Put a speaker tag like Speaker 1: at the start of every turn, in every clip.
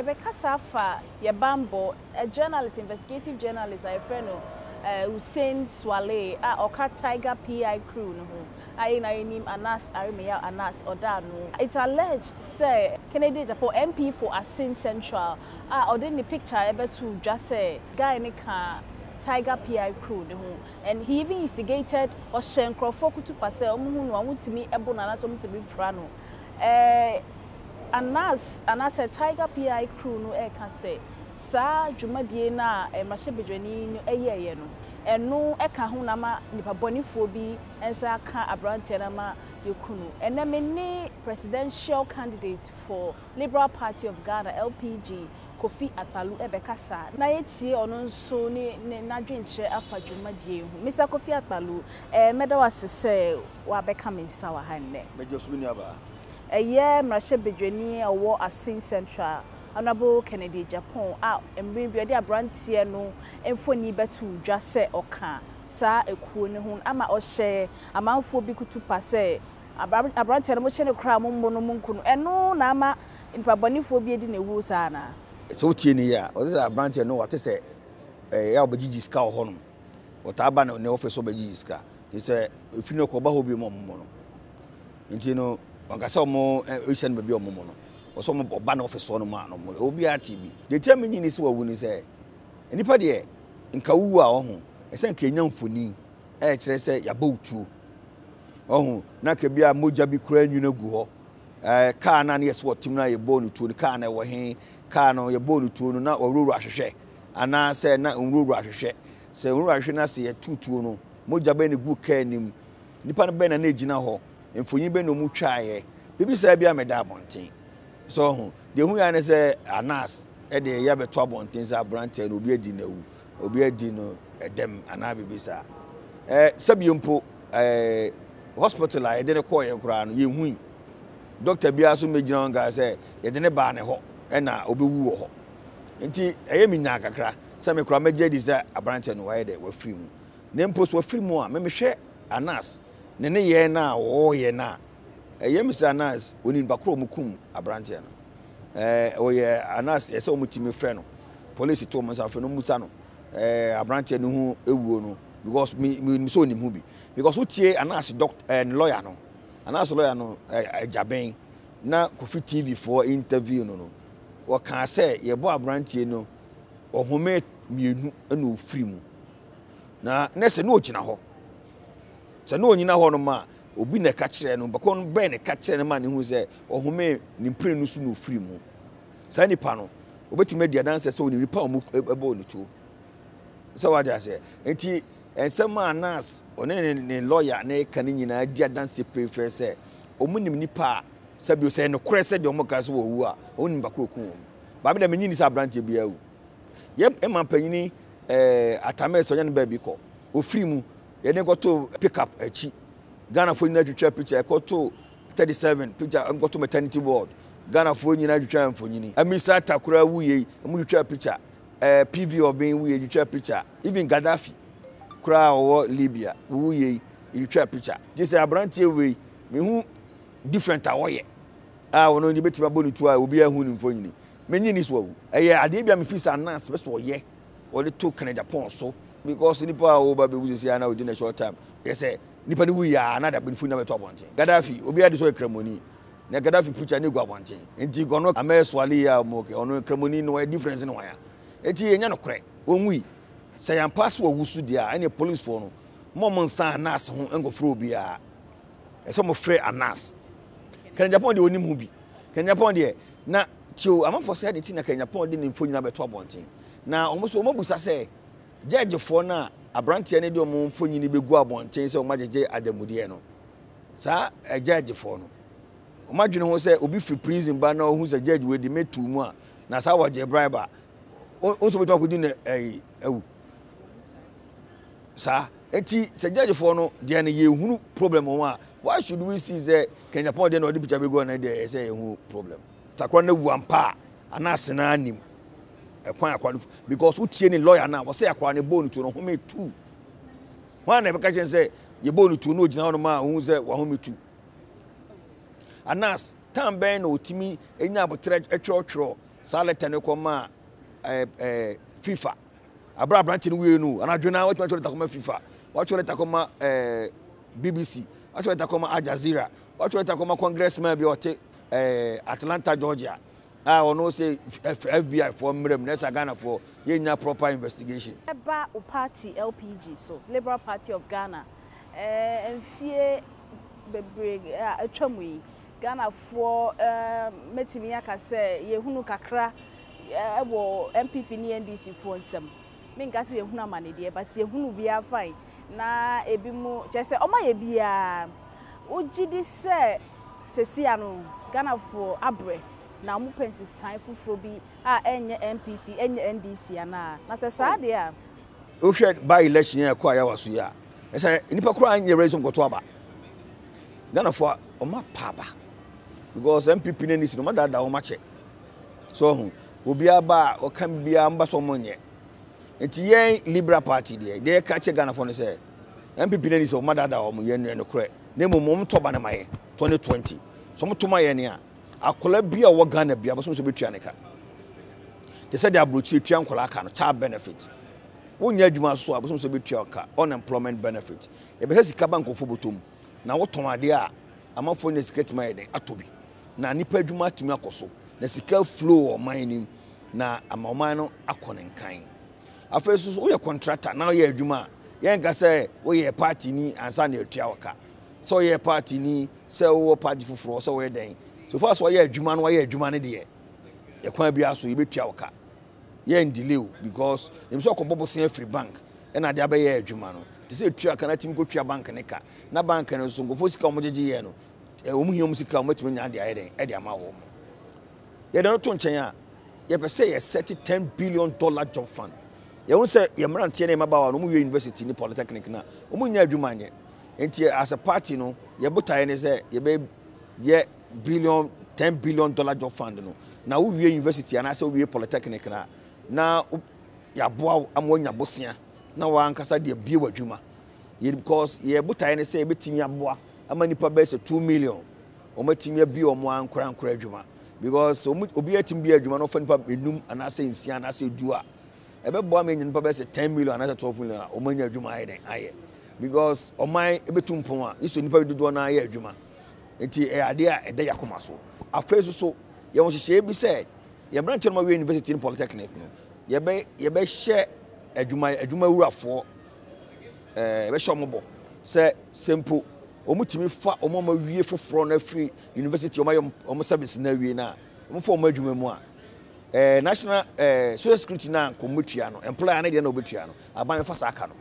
Speaker 1: yɛbɛkasa afa yɛ a journalist investigative journalist a yɛfrɛ no uh, hussein swale a ɔka tiger pi crew no ho ayɛ na yɛnim anas aremeya anas ɔda no it alleged sɛ kennedy japo mp for asin central a ɔde ne picture ɛbɛto dwa sɛ guy ne ka tiger pi crew ne ho and he even instigated ɔhyɛ nkurɔfoɔ kutupa sɛ ɔmo ho no a ɔmo tumi ɛbo na anato ɔmo tumi pura no ɛɛ. Uh, anas anaasɛ tiger pi crew no ɛreka sɛ saa dwumadie no a eh, mmarahyɛbadwani no ɛyɛɛyɛ eh, no ɛno eh, ɛka ho na ma nipabɔnifoɔ bi nsa aka aberanteɛ no ma yɛkunu ɛnɛ me ne presidential candidate for liberal party of ghana lpg kofi atalu ɛbɛkasa na yɛtie ɔno nso ne ne n'adwenkyerɛ afa dwumadie ho mr kofi atalu ɛɛ mɛda wase sɛ wabɛka me nsa wɔ ha nnɛ. ɛyɛ mmarahyɛbadwani a ɔwɔ asin central honourable kennedy japan a mmerɛ bi ɔde aberanteɛ no mfoni bɛto dwa sɛ ɔka saa ekuo ne ho ama ɔhyɛ amanfoɔ bi kutu pa sɛ aberanteɛ no mohyɛ ne kora a mommo no mu nko no ɛno na ama mpabɔnefoɔ bi adi na ɛwu saa na
Speaker 2: sɛ wotie ne yie a ɔte sɛ aberanteɛ no wɔte sɛ ɛyɛ a wɔbɛgyegye sika wɔ hɔnom wɔtaa ba ne ɔfɛ so wɔbɛgyegye sika nti sɛ ɛfiri no kɔba hɔ bi mu ɔmmɔ no nti no ɔkasa ɔmo ɛhyɛn baabi ɔmo mo no ɔsɛ na ɔfisɔ no mu a ɔmo obiara ti bi deɛ tia nyi ni sɛ wawu ni sɛ nipa deɛ nkawu a ɔho ɛsɛ nkenya mfoni ɛkyerɛ sɛ yabɔ otuo ɔho na kabi a mogya bi kura gu hɔ ɛɛ kaa yɛ sɛ na ne tuo no na ɛwɔ he kaa na ahwehwɛ anaasɛ na ahwehwɛ sɛ na sɛ no mogya kaa nim nipa no na mfonyin bɛ na ɔmo twaeɛ biribi saa bi a mɛda abɔnten so ho deɛ hu ya ne sɛ anas ɛde yɛ abɛto abɔnten sɛ aberanteɛ no obi adi n'awu obi adi no ɛdɛm anaa biribi saa ɛɛ sɛbi mpo ɛɛ hospital a yɛde ne kɔɔ yɛ koraa no yɛ doctor bi aso mɛgyina wɔn kaa sɛ yɛde ne baa ne hɔ ɛna obɛwu wɔ hɔ nti ɛyɛ mi nyaa kakra sɛ mi koraa mɛgye di sɛ aberanteɛ no wɔayɛ dɛ wafiri mu ne mpo so wafiri mu a mɛmihwɛ anas ne ne yɛn no a wɔɔyɛ no ɛyɛ mr anas onipa korɔ mu kum aberanteɛ no ɔyɛ anas ɛsɛ wɔn tumi frɛ no polisi to wɔn nsa no musa no aberanteɛ no ho ewuo no because mi mi nso onim ho bi because wotie anas doctor ɛɛ lawyer no anas lawyer no ɛɛ ɛgyabɛn na kofi tv foɔ interview no no wɔkaa sɛ yɛbɔ aberanteɛ no ɔhome mmienu ɛna ofiri mu na nɛsɛ no ogyina hɔ. sɛ ne ɔnyina hɔ nom a obi na ɛka kyerɛ no bɛkɔ no bɛn na ɛka kyerɛ no ma ne ho sɛ ɔhome ne mpire no so na ofiri mu saa nipa no obɛtumi adi adanse sɛ ɔnim nipa a ɔmo ɛbɔ ne tuo sɛ wagya sɛ nti nsɛm a nas ɔne ne ne lɔya ne ka ne nyinaa di adanse pefɛ sɛ ɔmo nim nipa a sɛbi sɛ nokorɛ sɛ deɛ ɔmo ka so wɔwu a ɔmo nim bakoro kun wɔn baabi dɛm enyi ni sɛ aberanteɛ bi awu yɛ ɛma panyin ɛɛ atamɛsɛ ɔnyɛ ne baabi kɔ ofiri mu yɛde nkɔto pickup akyi ghanafoɔ nyinaa twitwa picture ɛkɔto 37 picture nkɔto maternity board ghanafoɔ nyinaa twitwa mfonyini amisa takora wuye ɛmu twitwa picture ɛɛ pv ɔbɛn wuye twitwa picture even gaddafi koraa ɔwɔ libya wuye twitwa picture gye sɛ aberanteɛ wei mehu different a wɔyɛ a wɔn ani bɛtumi abɔ ne tu a obi ahu ne mfonyini menyi ni so awu ɛyɛ adeɛ bi a mefi sɛ anas bɛ sɛ ɔyɛ ɔde to canada pɔn so because nipa a wo ba bɛ wusu si ana odi na short time yɛ sɛ nipa ni wuyi a ana dabi funu na bɛ to abɔnten gaddafi obi adi sɛ ɔyɛ e kremoni na gaddafi pucha ne gu abɔnten nti gɔnɔ amɛ swale yɛ a mo kɛ ɔno e kremoni no ɔyɛ e difference no wanya eti yɛ nya no korɛ onwui sɛ yan pass wɔ wusu deɛ ɛne police fo no mo mo nsa anas ho nkɔforo obi a ɛsɛ mo frɛ anas kanyapɔn deɛ onim ho bi kanyapɔn deɛ na tio amanfo sɛ de ti na kanyapɔn de ne mfonyin abɛto abɔnten na wɔn nso wɔn abusa sɛ gyɛɛgyefoɔ no a aberanteɛ no de ɔmo mfonyini bɛgu abɔnten sɛ ɔmo agyegye adamudeɛ no saa gyɛɛgyefoɔ no ɔmo adwene ho sɛ obi firi prison ba na ɔho sɛ gyɛɛgye wɔ di mɛtu mu a na saa wɔgye bribe a nso bɛtuma akɔdi na ɛyi awu saa eti sɛ gyɛɛgyefoɔ no deɛ no yɛhunu problem wɔn a why should we see sɛ kɛnyɛpɔn deɛ na ɔde pikya bɛgu ɔno deɛ ɛyɛ sɛ yɛhunu problem sakora no wu ampa a anaase naa nim ɛkwan akwara no because wotie ne lawyer na wɔsɛ akwara ne bɔɔl no tu no home tu wɔn na ɛbɛka kyɛn sɛ yɛ bɔɔl no tu no ogyina hɔnom a ohun sɛ wɔhome tu anas tan bɛn na otimi enya abotire ɛtwerɛtwerɛ saa lɛtɛ ne kɔ ma ɛɛ ɛɛ fifa abira aberante no wie no anadwo na wɔtumi atwerɛ takoma fifa wɔatwerɛ takoma ɛɛ bbc wɔatwerɛ takoma al jazeera wɔatwerɛ takoma congressman bi ɔte ɛɛ atlanta georgia. a ɔno sɛ fbi foɔ mmerɛ mu na ɛsɛ ghana foɔ yɛnya proper investigation
Speaker 1: ɛba wo party lpg so liberal party of ghana mfie bebree atwa mu yi ghanafoɔ mɛtumi aka sɛ yɛhunu kakra ɛwɔ npp ne ndc foɔ nsɛm menka sɛ yɛhunu amane deɛ but yɛhunu biara fine na ebi mu kyerɛ sɛ ɔma yɛ biara wogye di sɛ sesia no ghanafoɔ abrɛ na wɔn pɛ nsesan foforɔ bi a ɛnyɛ npp ɛnyɛ ndc ana na sɛ saa deɛ a.
Speaker 2: wohwɛ by election yɛn kɔ a yɛwɔ so yi a ɛsɛ nipa koraa nyɛ raise nkɔtɔ aba ghanafoɔ a wɔn apa aba because npp ne ndc no wɔn daadaa wɔn akyɛ so ɔho obiara ba a ɔka biara mba so wɔn nyɛ nti yɛn liberal party deɛ deɛ yɛka kyɛ ghanafoɔ no sɛ npp ne ndc wɔn daadaa wɔn yɛn nua no korɛ na mmom wɔn tɔ ba ne ma yɛ twenty twenty so wɔn to ma yɛn ni a. akwadaa bi a ɔwɔ ghana bi abosom so bɛtua ne ka te sɛ deɛ aburokyi tua nkwadaa ka no child benefit wonyɛ adwuma so abosom so bɛtua ka unemployment benefit yɛbɛsɛ sika ba nkɔfo bɔtɔ mu na wotɔn adeɛ a amanfoɔ nyɛ sika tuma yɛ dɛ atɔ bi na nipa adwuma atumi akɔ so na sika flow wɔ ɔman nim na ama ɔman no akɔ ne nkan afei nso so woyɛ contractor na woyɛ adwuma a yɛnka sɛ woyɛ party ni ansa na atua wɔ ka sɛ woyɛ party ni sɛ wowɔ party foforɔ sɛ woyɛ dɛn so far so wɔyɛ adwuma no wɔyɛ adwuma no deɛ yɛkwan bi aso yɛbɛtua wo ka yɛn delay o because ebi sɛ ɔkɔbɔ bosia firi bank ɛna ade abɛyɛ adwuma no te sɛ etua ka na timi ko tua bank ne ka na bank no nso nkɔfo sika wɔn gyegye yɛ no ɛɛ eh, wɔn hia wɔn sika wɔn atumi nya adeɛ ayɛ dɛ ɛde ama wɔn yɛde no to nkyɛn a yɛpɛ sɛ yɛ sɛti ten billion dollar job fund yɛn sɛ yɛn mmeranteɛ ne mmabaawa no wɔn yɛ university ne polytechnic na wɔn nyɛ adwuma nyɛ nti as a party no yɛbotayɛ ne sɛ yɛbɛ yɛ billion ten billion dollar job fund no na wowie university anaasɛ wowie polytechnic na na yɛaboa ama woanya bosea na wankasa deɛ bie w'adwuma because yɛbotaeɛ ne sɛ yɛbɛtumi aboa ama nnipa bɛyɛ sɛ two million wɔmatumi abie wɔn ankorankora adwuma because obi atumi bi adwuma na ɔfa nnipa enum anaasɛ nsia anaasɛ du a ɛbɛboa ma nnipa bɛyɛ sɛ ten million anaasɛ twelve million a wɔmanya adwuma ayɛ dɛn ayɛ because ɔman ebɛtu mpɔn a yesu nnipa bi dodoɔ no ayɛ adwuma nti ɛyɛ eh, adeɛ a ɛda yɛ akoma so afei nso so yɛwɔ nhyehyɛe bi sɛ yɛmmeranteɛ no ma wei university no polytechnic no yɛbɛ yɛbɛhyɛ adwuma adwumawurafoɔ ɛɛ eh, yɛbɛhyɛ ɔmo bɔ sɛ sempo wɔn tumi fa wɔn a wɔawie foforɔ no afiri university wɔn ayɛ wɔn service na awie no a wɔn fa wɔn adwuma mu a ɛɛ eh, national ɛɛ social security na nkɔmɔ tua no employer ne deɛ na wɔbɛtua no aban fa saa aka no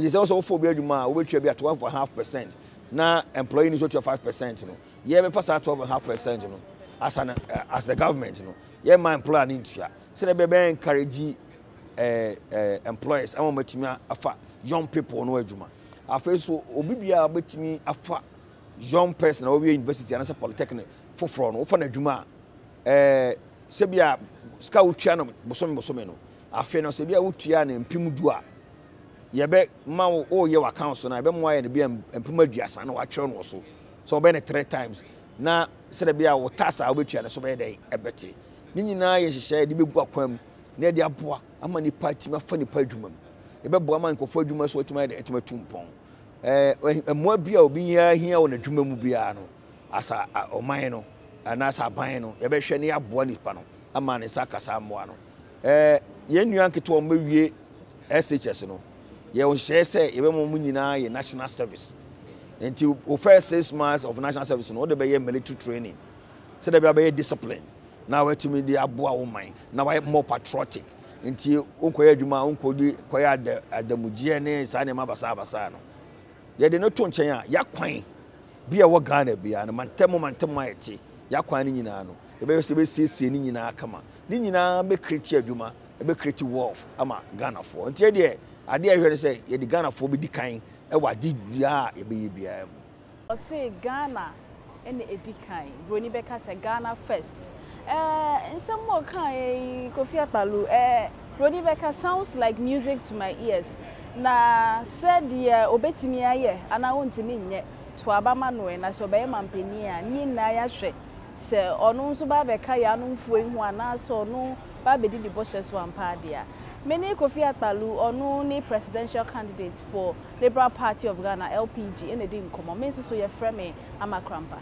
Speaker 2: nti sɛ wɔsɔ wɔfɔ obi adwuma a wɔbɛtua bi ato one for half percent na employee nso tua five percent no yɛbɛfa saa twelve and a half percent no as an uh, as the government no yɛma employer ne ntua sɛdeɛ bɛbɛ encourage ɛɛ uh, ɛɛ uh, employers ama wɔn atumi afa young people no adwuma afei so obi biara bɛtumi afa young person a wɔwɔ university anasɛ polytechnic foforɔ no wofa uh, no adwuma a ɛɛ sɛbi a sika wotua no bosome bosome no afei no sɛbi a wotua no mpem du a yɛbɛ ma wo ɔɔyɛ w'akan so na yɛbɛ mu ayɛ no bi mpem aduasa na wakyerɛ no so so ɔbɛyɛ no three times na sɛdeɛ bi a wo taasa a wobɛtua no so bɛyɛ dɛ ɛbɛte ne nyinaa yɛ hyehyɛ yɛde bɛgu akwan mu na yɛde aboa ama nipa atumi afa nipa adwuma mu yɛbɛboa ama nkɔfoɔ adwuma so atumi ayɛ dɛ atumi atu mpɔn ɛɛ mmoa bi a obi hia hia wɔ n'adwuma mu biara no asa ɔman no anaasɛ aban no yɛbɛhwɛ ne yɛaboa nipa no ama ne nsa akasa mmoa no ɛɛ yɛn nua nketewa ɔmo awie shs no yɛwɔ nhyɛ sɛ yɛbɛma mu nyinaa yɛ national service nti o first six months of national service no o de bɛyɛ military training sɛdeɛ bɛyɛ bɛyɛ discipline na wɔatumi de aboa wo man na wɔayɛ more patriotic nti nkɔyɛ adwuma nkɔdi kɔyɛ adamugyeɛ ne saa nneɛma basabasa no yɛde no to nkyɛn a yɛakwan bi a ɛwɔ ghana bia no mantam mantam a yɛte yɛakwan no nyinaa no yɛbɛyɛ sɛ yɛbɛsiesie ne nyinaa kama ne nyinaa bɛkiriti adwuma ɛbɛ create wealth ama ghanafoɔ nti deɛ adeɛ ɛhwɛ no sɛ yɛde ghanafoɔ bɛdi kan ɛwɔ adi dua a yɛbɛyɛ biara mu.
Speaker 1: ɔse ghana ɛna ɛdi kan buroni bɛka sɛ ghana first ɛɛ nsɛm mu ɔka yi kofi akpalu ɛɛ buroni bɛka sounds like music to my ears na sɛdeɛ obetumi ayɛ anaa ontumi nyɛ to abama noɛ na sɛ ɔbɛyɛ mampanin a ne nyinaa yɛahwɛ sɛ ɔno nso ba bɛka yɛ ano mfuo yi ho anaasɛ ɔno ba bɛdi ne bɔhyɛ so ampa mene kofi atalu ɔno ne presidential candidate for liberal party of ghana lpg ɛna ɛdi nkɔmmɔ me nso so yɛfrɛ me amakrampa